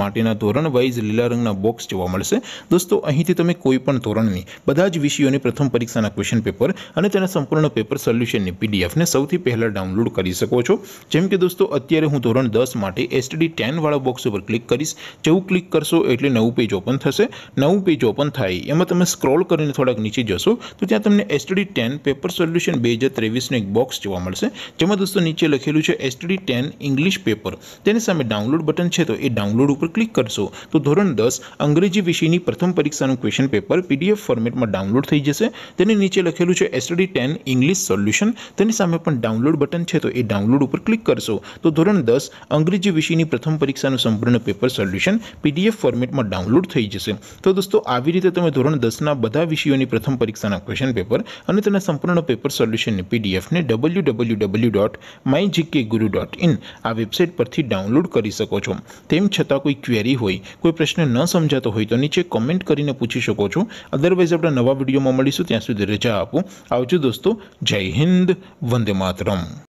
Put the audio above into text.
માર્ટીના ધોરણ wise લિલારંગના box જોવા મળશે દોસ્તો અહીંથી તમે કોઈ પણ ધોરણની બધા જ વિષયોની પ્રથમ પરીક્ષાના ક્વેશ્ચન પેપર અને તેના સંપૂર્ણનો પેપર સોલ્યુશનની પીડીએફ ને સૌથી પહેલા ડાઉનલોડ કરી શકો છો જેમ કે દોસ્તો અત્યારે હું ધોરણ 10 માટે STD 10 વાળો બોક્સ ઉપર ક્લિક કરિસ જેવું ક્લિક કરશો એટલે નવું પેજ ઓપન થશે નવું પેજ ઓપન થાય એમાં તમે સ્ક્રોલ કરીને થોડક નીચે જશો તો ત્યાં તમને STD 10 પેપર સોલ્યુશન 2023 નો એક બોક્સ જોવા મળશે જેમાં દોસ્તો નીચે લખેલું છે STD 10 ઇંગ્લિશ પેપર તેની સામે ડાઉનલોડ બટન છે તો એ ડાઉનલોડ ऊपर क्लिक करसो तो ધોરણ 10 અંગ્રેજી વિષયની પ્રથમ પરીક્ષાનું ક્વેશ્ચન પેપર PDF ફોર્મેટમાં ડાઉનલોડ થઈ જશે તેની નીચે લખેલું છે STD 10 English Solution તેની સામે પણ ડાઉનલોડ બટન છે તો એ ડાઉનલોડ ઉપર ક્લિક કરશો તો ધોરણ 10 અંગ્રેજી વિષયની પ્રથમ પરીક્ષાનું સંપૂર્ણ પેપર સોલ્યુશન PDF ફોર્મેટમાં ડાઉનલોડ થઈ જશે તો દોસ્તો આવી રીતે તમે ધોરણ 10 ના બધા વિષયોની પ્રથમ પરીક્ષાના ક્વેશ્ચન પેપર અને તેના સંપૂર્ણના પેપર સોલ્યુશન ને PDF ને www.mygkguru.in આ વેબસાઈટ પરથી ડાઉનલોડ કરી શકો છો તેમ છતાં कोई क्वेरी हुई कोई प्रश्न न समझ आता हो तो नीचे कमेंट કરીને પૂછી શકો છો અધરવાઇઝ આપણે નવા વિડિયોમાં મળીશું ત્યાં સુધી રજા આપું આવજો દોસ્તો જય હિન્દ વંદે માતરમ